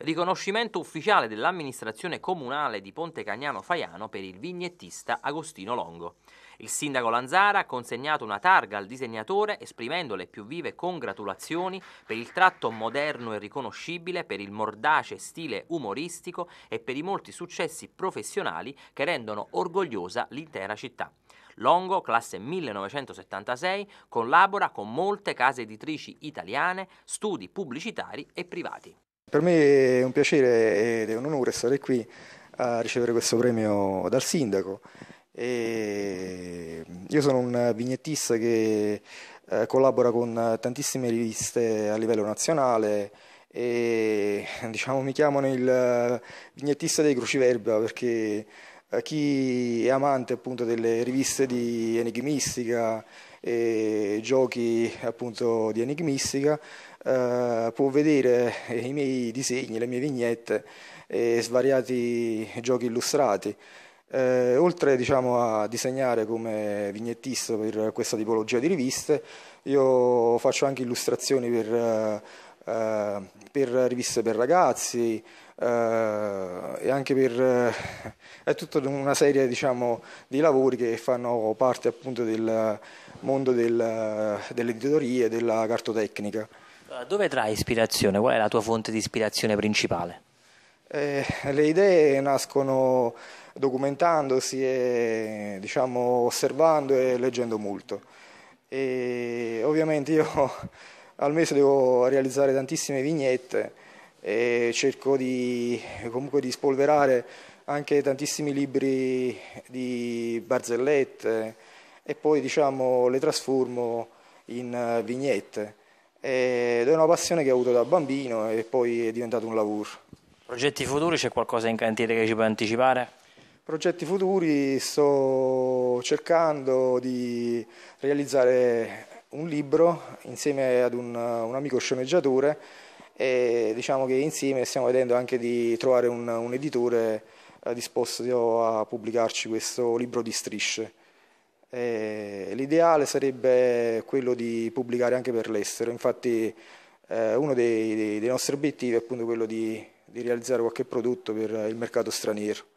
Riconoscimento ufficiale dell'amministrazione comunale di Ponte Cagnano Faiano per il vignettista Agostino Longo. Il sindaco Lanzara ha consegnato una targa al disegnatore esprimendo le più vive congratulazioni per il tratto moderno e riconoscibile, per il mordace stile umoristico e per i molti successi professionali che rendono orgogliosa l'intera città. Longo, classe 1976, collabora con molte case editrici italiane, studi pubblicitari e privati. Per me è un piacere ed è un onore stare qui a ricevere questo premio dal sindaco. E io sono un vignettista che eh, collabora con tantissime riviste a livello nazionale e diciamo, mi chiamano il vignettista dei cruciverba perché eh, chi è amante appunto delle riviste di enigmistica e giochi appunto di enigmistica eh, può vedere i miei disegni, le mie vignette e svariati giochi illustrati. Eh, oltre diciamo, a disegnare come vignettista per questa tipologia di riviste, io faccio anche illustrazioni per, eh, eh per riviste per ragazzi, eh, e anche per eh, è tutta una serie diciamo, di lavori che fanno parte appunto del mondo del, dell'editoria e della cartotecnica. Eh, dove trai ispirazione? Qual è la tua fonte di ispirazione principale? Eh, le idee nascono documentandosi e diciamo, osservando e leggendo molto. E ovviamente io al mese devo realizzare tantissime vignette e cerco di, comunque di spolverare anche tantissimi libri di barzellette e poi diciamo, le trasformo in vignette. Ed è una passione che ho avuto da bambino e poi è diventato un lavoro. Progetti futuri, c'è qualcosa in cantiere che ci puoi anticipare? Progetti futuri, sto cercando di realizzare un libro insieme ad un, un amico sceneggiatore e diciamo che insieme stiamo vedendo anche di trovare un, un editore eh, disposto a pubblicarci questo libro di strisce. E l'ideale sarebbe quello di pubblicare anche per l'estero, infatti eh, uno dei, dei, nostri obiettivi è appunto quello di, di realizzare qualche prodotto per il mercato straniero.